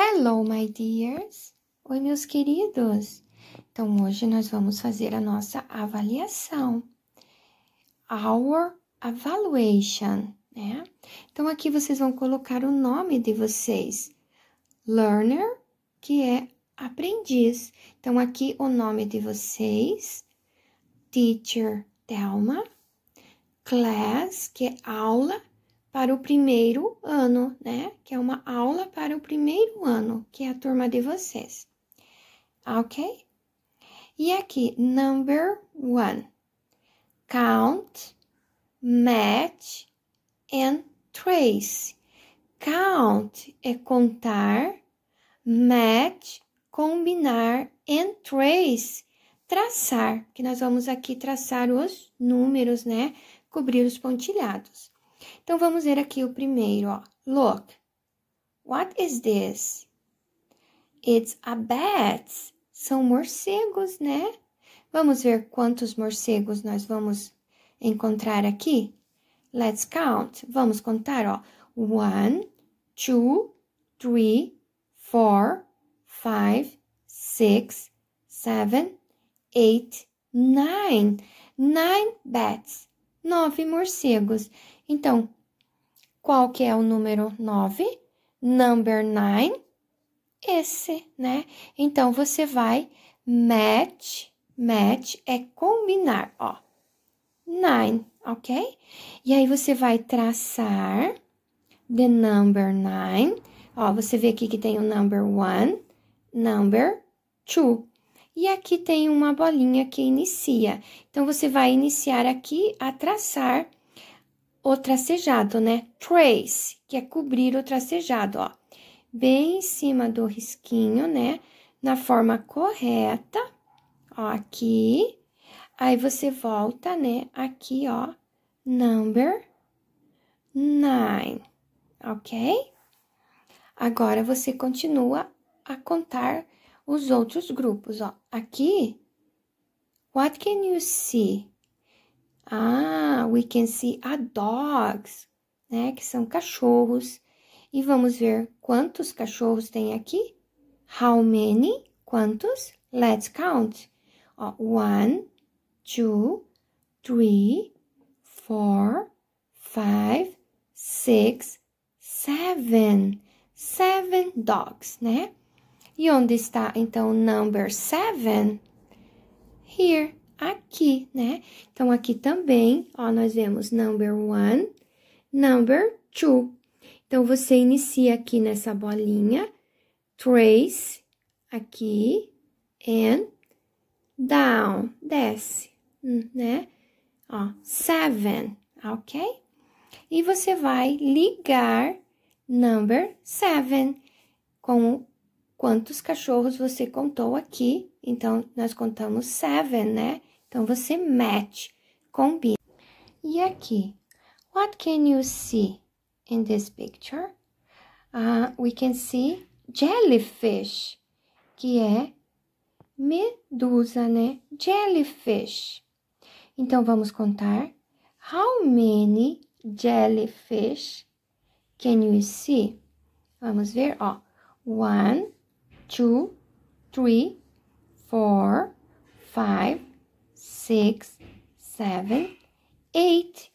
Hello, my dears! Oi, meus queridos! Então, hoje nós vamos fazer a nossa avaliação. Our evaluation, né? Então, aqui vocês vão colocar o nome de vocês. Learner, que é aprendiz. Então, aqui o nome de vocês. Teacher, Thelma. Class, que é aula para o primeiro ano, né? Que é uma aula para o primeiro ano, que é a turma de vocês. Ah, ok? E aqui, number one. Count, match and trace. Count é contar, match, combinar and trace, traçar. Que nós vamos aqui traçar os números, né? Cobrir os pontilhados. Então, vamos ver aqui o primeiro, ó. Look, what is this? It's a bat. São morcegos, né? Vamos ver quantos morcegos nós vamos encontrar aqui? Let's count. Vamos contar, ó. One, two, three, four, five, six, seven, eight, nine. Nine bats. Nove morcegos. Então, qual que é o número nove? Number nine. Esse, né? Então, você vai match, match é combinar, ó. Nine, ok? E aí, você vai traçar the number nine. Ó, você vê aqui que tem o number one, number two. E aqui tem uma bolinha que inicia. Então, você vai iniciar aqui a traçar o tracejado, né? Trace, que é cobrir o tracejado, ó. Bem em cima do risquinho, né? Na forma correta, ó, aqui. Aí, você volta, né? Aqui, ó, number nine, ok? Agora, você continua a contar os outros grupos, ó. Aqui, what can you see? Ah, we can see a dogs, né, que são cachorros. E vamos ver quantos cachorros tem aqui? How many? Quantos? Let's count. Ó, one, two, three, four, five, six, seven. Seven dogs, né? E onde está, então, number seven? Here, aqui, né? Então, aqui também, ó, nós vemos number one, number two. Então, você inicia aqui nessa bolinha, trace, aqui, and down, desce, hum, né? Ó, seven, ok? E você vai ligar number seven com quantos cachorros você contou aqui. Então, nós contamos seven, né? Então, você match, combina. E aqui, what can you see in this picture? Uh, we can see jellyfish, que é medusa, né? Jellyfish. Então, vamos contar. How many jellyfish can you see? Vamos ver, ó. One, two, three, four, five, six, seven, eight.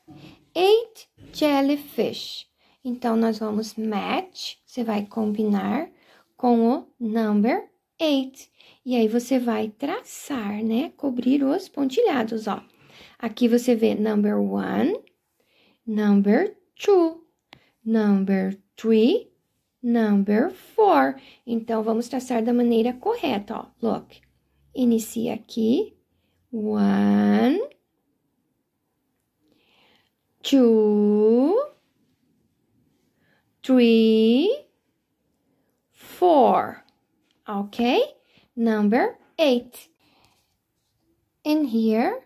Eight jellyfish. Então, nós vamos match, você vai combinar com o number eight. E aí, você vai traçar, né? Cobrir os pontilhados, ó. Aqui você vê number one, number two, number three, Number four. Então, vamos traçar da maneira correta, ó. Look. Inicia aqui. One. Two. Three. Four. Okay? Number eight. In here,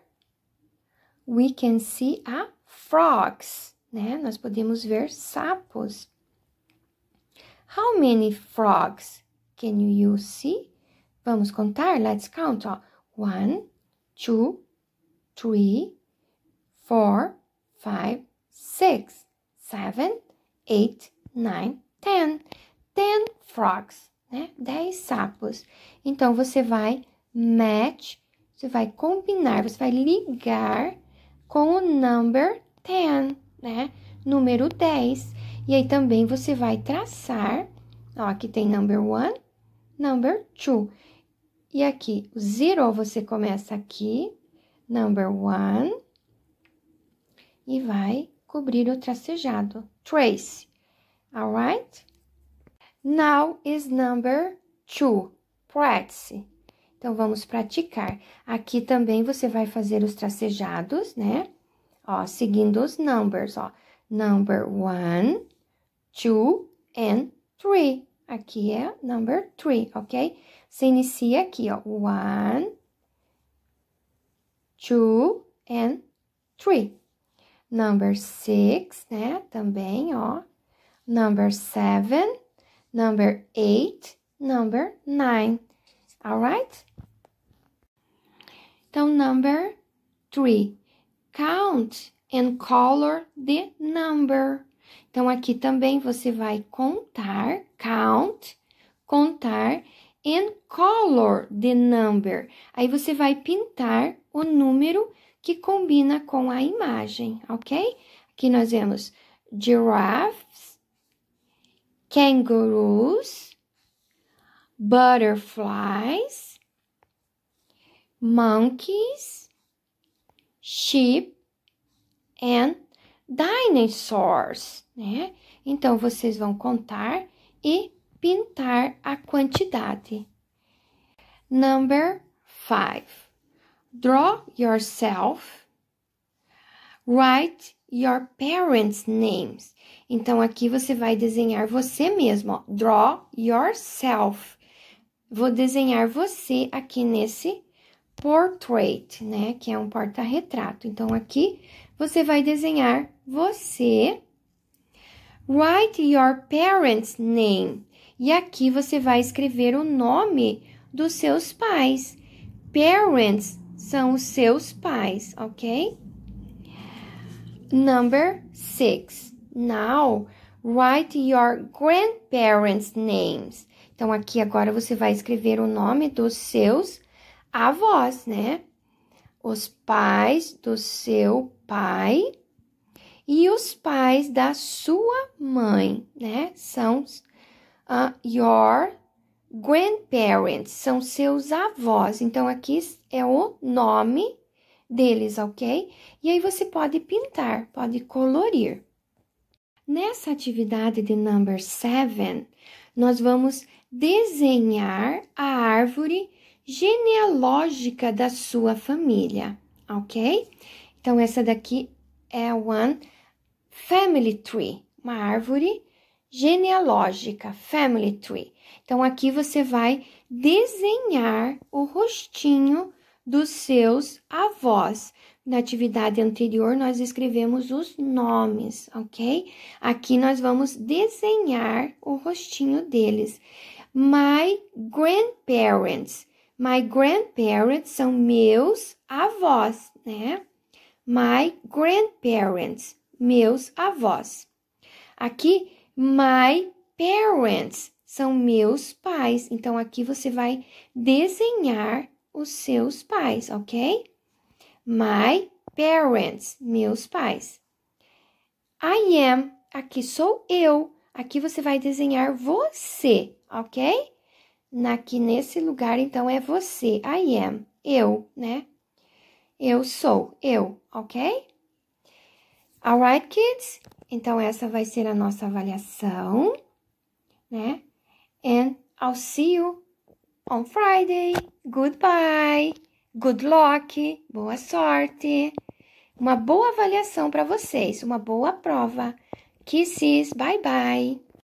we can see a frogs, né? Nós podemos ver sapos. How many frogs can you see? Vamos contar? Let's count. Ó. One, two, three, four, five, six, seven, eight, nine, ten. Ten frogs, né? Dez sapos. Então, você vai match, você vai combinar, você vai ligar com o number ten, né? Número 10. E aí também você vai traçar, ó, aqui tem number one, number two. E aqui, zero você começa aqui, number one, e vai cobrir o tracejado. Trace, alright? Now is number two, practice. Então, vamos praticar. Aqui também você vai fazer os tracejados, né? Ó, seguindo os numbers, ó. Number one, two, and three. Aqui é number three, ok? Se inicia aqui, ó. One, two, and three. Number six, né? Também, ó. Number seven, number eight, number nine. Alright? Então, number three. Count and color the number. Então, aqui também você vai contar, count, contar, and color the number. Aí você vai pintar o número que combina com a imagem, ok? Aqui nós vemos giraffes, kangaroos, butterflies, monkeys, sheep and dinosaurs, né? Então, vocês vão contar e pintar a quantidade. Number five. Draw yourself. Write your parents' names. Então, aqui você vai desenhar você mesmo. Ó. Draw yourself. Vou desenhar você aqui nesse portrait, né? Que é um porta-retrato. Então, aqui você vai desenhar você. Write your parents' name. E aqui você vai escrever o nome dos seus pais. Parents são os seus pais, ok? Number six. Now, write your grandparents' names. Então, aqui agora você vai escrever o nome dos seus avós, né? Os pais do seu pai e os pais da sua mãe, né? São uh, your grandparents, são seus avós. Então, aqui é o nome deles, ok? E aí você pode pintar, pode colorir. Nessa atividade de number 7, nós vamos desenhar a árvore genealógica da sua família, ok? Então, essa daqui é one family tree, uma árvore genealógica, family tree. Então aqui você vai desenhar o rostinho dos seus avós. Na atividade anterior nós escrevemos os nomes, ok? Aqui nós vamos desenhar o rostinho deles. My grandparents. My grandparents são meus avós, né? My grandparents meus avós. Aqui, my parents são meus pais. Então, aqui você vai desenhar os seus pais, ok? My parents, meus pais. I am, aqui sou eu. Aqui você vai desenhar você, ok? Aqui nesse lugar, então, é você. I am, eu, né? Eu sou, eu, ok? Alright, kids? Então, essa vai ser a nossa avaliação, né? And I'll see you on Friday. Goodbye. Good luck. Boa sorte. Uma boa avaliação para vocês, uma boa prova. Kisses. Bye bye.